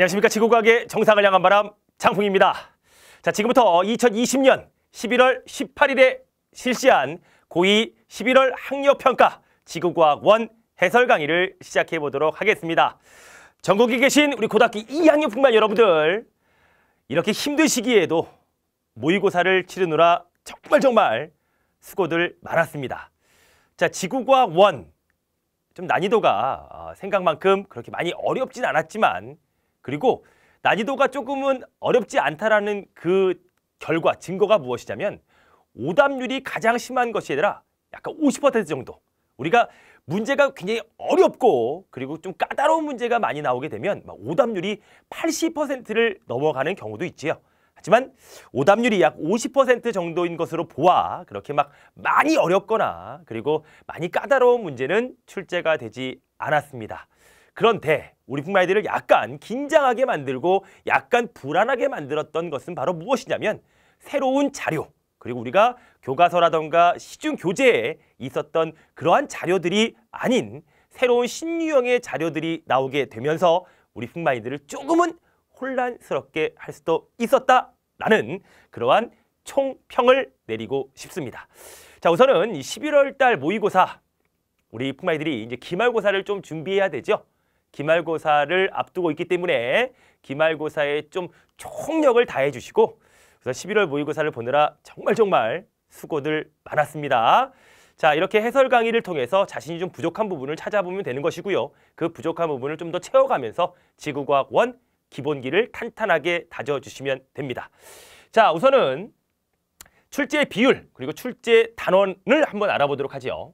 안녕하십니까 지구과학의 정상을 향한 바람 장풍입니다. 자 지금부터 2020년 11월 18일에 실시한 고2 11월 학력평가 지구과학원 해설 강의를 시작해 보도록 하겠습니다. 전국에 계신 우리 고등학교 2학년뿐만 여러분들 이렇게 힘든 시기에도 모의고사를 치르느라 정말 정말 수고들 많았습니다. 자 지구과학원 좀 난이도가 어, 생각만큼 그렇게 많이 어렵진 않았지만 그리고 난이도가 조금은 어렵지 않다라는 그 결과, 증거가 무엇이냐면 오답률이 가장 심한 것이 아니라 약간 50% 정도 우리가 문제가 굉장히 어렵고 그리고 좀 까다로운 문제가 많이 나오게 되면 오답률이 80%를 넘어가는 경우도 있지요. 하지만 오답률이 약 50% 정도인 것으로 보아 그렇게 막 많이 어렵거나 그리고 많이 까다로운 문제는 출제가 되지 않았습니다. 그런데 우리 북마이들을 약간 긴장하게 만들고 약간 불안하게 만들었던 것은 바로 무엇이냐면 새로운 자료 그리고 우리가 교과서라던가 시중 교재에 있었던 그러한 자료들이 아닌 새로운 신유형의 자료들이 나오게 되면서 우리 북마이들을 조금은 혼란스럽게 할 수도 있었다라는 그러한 총평을 내리고 싶습니다. 자 우선은 11월 달 모의고사 우리 푸마이들이 이제 기말고사를 좀 준비해야 되죠. 기말고사를 앞두고 있기 때문에 기말고사에 좀 총력을 다해 주시고 그래서 11월 모의고사를 보느라 정말 정말 수고들 많았습니다. 자 이렇게 해설 강의를 통해서 자신이 좀 부족한 부분을 찾아보면 되는 것이고요. 그 부족한 부분을 좀 더 채워가면서 지구과학 1 기본기를 탄탄하게 다져주시면 됩니다. 자 우선은 출제 비율 그리고 출제 단원을 한번 알아보도록 하지요.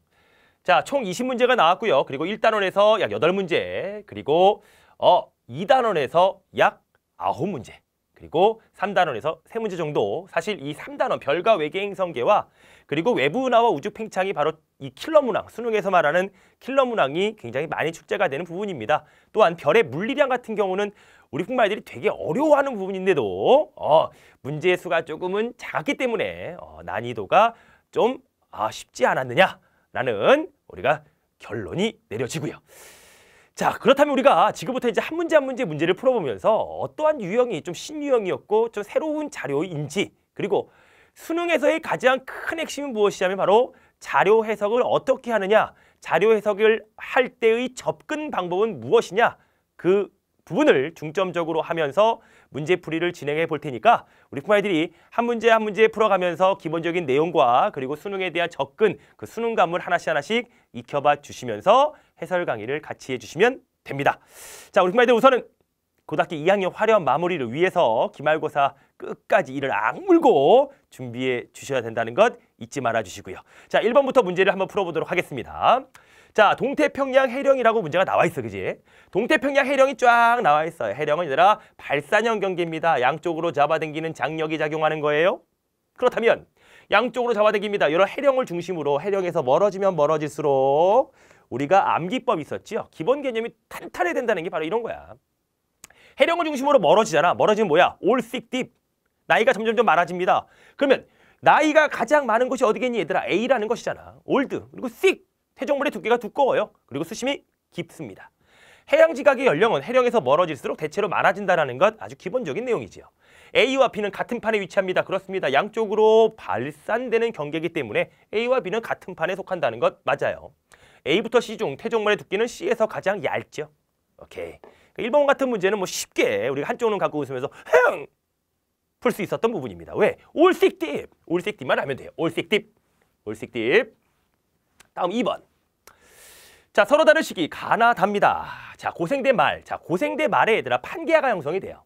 자, 총 20문제가 나왔고요. 그리고 1단원에서 약 8문제, 그리고 어 2단원에서 약 9문제, 그리고 3단원에서 3문제 정도. 사실 이 3단원 별과 외계행 성계와 그리고 외부 은하와 우주 팽창이 바로 이 킬러 문항, 수능에서 말하는 킬러 문항이 굉장히 많이 축제가 되는 부분입니다. 또한 별의 물리량 같은 경우는 우리 풍마들이 되게 어려워하는 부분인데도 어, 문제의 수가 조금은 작기 때문에 어, 난이도가 좀 아, 쉽지 않았느냐라는 우리가 결론이 내려지고요. 자 그렇다면 우리가 지금부터 이제 한 문제 한 문제 문제를 풀어보면서 어떠한 유형이 좀 신유형이었고 좀 새로운 자료인지 그리고 수능에서의 가장 큰 핵심은 무엇이냐면 바로 자료 해석을 어떻게 하느냐 자료 해석을 할 때의 접근 방법은 무엇이냐 그 부분을 중점적으로 하면서 문제풀이를 진행해 볼 테니까 우리 푸마이들이 한 문제 한 문제 풀어가면서 기본적인 내용과 그리고 수능에 대한 접근, 그 수능감을 하나씩 하나씩 익혀봐 주시면서 해설 강의를 같이 해주시면 됩니다. 자, 우리 푸마이들 우선은 고등학교 2학년 화려한 마무리를 위해서 기말고사 끝까지 이를 악물고 준비해 주셔야 된다는 것 잊지 말아 주시고요. 자, 1번부터 문제를 한번 풀어보도록 하겠습니다. 자, 동태평양 해령이라고 문제가 나와 있어, 그지? 동태평양 해령이 쫙 나와 있어요. 해령은 얘들아 발산형 경계입니다. 양쪽으로 잡아당기는 장력이 작용하는 거예요. 그렇다면 양쪽으로 잡아당깁니다. 이런 해령을 중심으로 해령에서 멀어지면 멀어질수록 우리가 암기법 있었지요. 기본 개념이 탄탄해야 된다는 게 바로 이런 거야. 해령을 중심으로 멀어지잖아. 멀어지면 뭐야? 올 sick deep. 나이가 점점 점 많아집니다. 그러면 나이가 가장 많은 곳이 어디겠니 얘들아? A라는 것이잖아. 올드 그리고 sick 태종물의 두께가 두꺼워요. 그리고 수심이 깊습니다. 해양 지각의 연령은 해령에서 멀어질수록 대체로 많아진다는 것 아주 기본적인 내용이지요. A와 B는 같은 판에 위치합니다. 그렇습니다. 양쪽으로 발산되는 경계이기 때문에 A와 B는 같은 판에 속한다는 것 맞아요. A부터 C 중 태종물의 두께는 C에서 가장 얇죠. 오케이. 1번 그 같은 문제는 뭐 쉽게 우리가 한쪽은 으 갖고 웃으면서 헤 흥! 풀수 있었던 부분입니다. 왜? 올색딥! 올색딥만 하면 돼요. 올색딥! 올색딥! 다음 2번. 자, 서로 다른 시기 가나답니다. 자, 고생된 말. 자, 고생된 말에 얘들아 판계아가 형성이 돼요.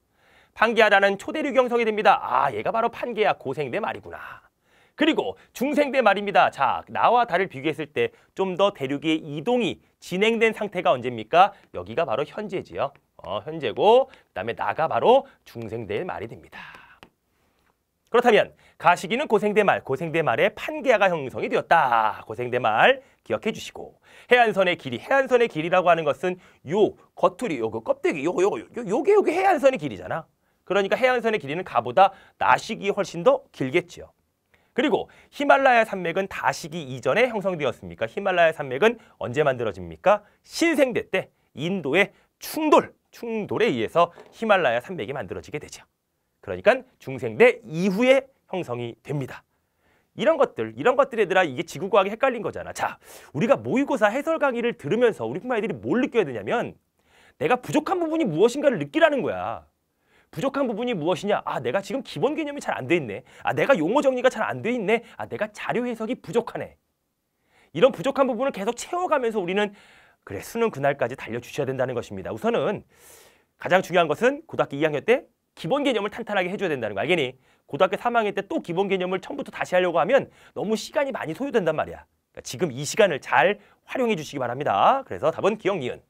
판계하라는 초대륙 형성이 됩니다. 아, 얘가 바로 판계아 고생된 말이구나. 그리고 중생대 말입니다. 자, 나와 달을 비교했을 때 좀 더 대륙의 이동이 진행된 상태가 언제입니까? 여기가 바로 현재지요. 어, 현재고 그다음에 나가 바로 중생대의 말이 됩니다. 그렇다면 가시기는 고생대 말, 고생대 말의 판계하가 형성이 되었다. 고생대 말 기억해 주시고 해안선의 길이, 해안선의 길이라고 하는 것은 요 겉투리, 요거 그 껍데기, 요거 요거 요 요게, 요게 해안선의 길이잖아. 그러니까 해안선의 길이는 가보다 나시기 훨씬 더 길겠지요. 그리고 히말라야 산맥은 다시기 이전에 형성되었습니까? 히말라야 산맥은 언제 만들어집니까? 신생대 때 인도의 충돌, 충돌에 의해서 히말라야 산맥이 만들어지게 되죠. 그러니까 중생대 이후에 형성이 됩니다. 이런 것들, 이런 것들에 들아 이게 지구과학이 헷갈린 거잖아. 자, 우리가 모의고사 해설 강의를 들으면서 우리 뿐만 아들이뭘 느껴야 되냐면 내가 부족한 부분이 무엇인가를 느끼라는 거야. 부족한 부분이 무엇이냐? 아, 내가 지금 기본 개념이 잘 안 돼 있네. 아, 내가 용어 정리가 잘 안 돼 있네. 아, 내가 자료 해석이 부족하네. 이런 부족한 부분을 계속 채워가면서 우리는 그래, 수능 그날까지 달려주셔야 된다는 것입니다. 우선은 가장 중요한 것은 고등학교 2학년 때 기본 개념을 탄탄하게 해줘야 된다는 거 알겠니? 고등학교 3학년 때 또 기본 개념을 처음부터 다시 하려고 하면 너무 시간이 많이 소요된단 말이야. 그러니까 지금 이 시간을 잘 활용해 주시기 바랍니다. 그래서 답은 기억 니은.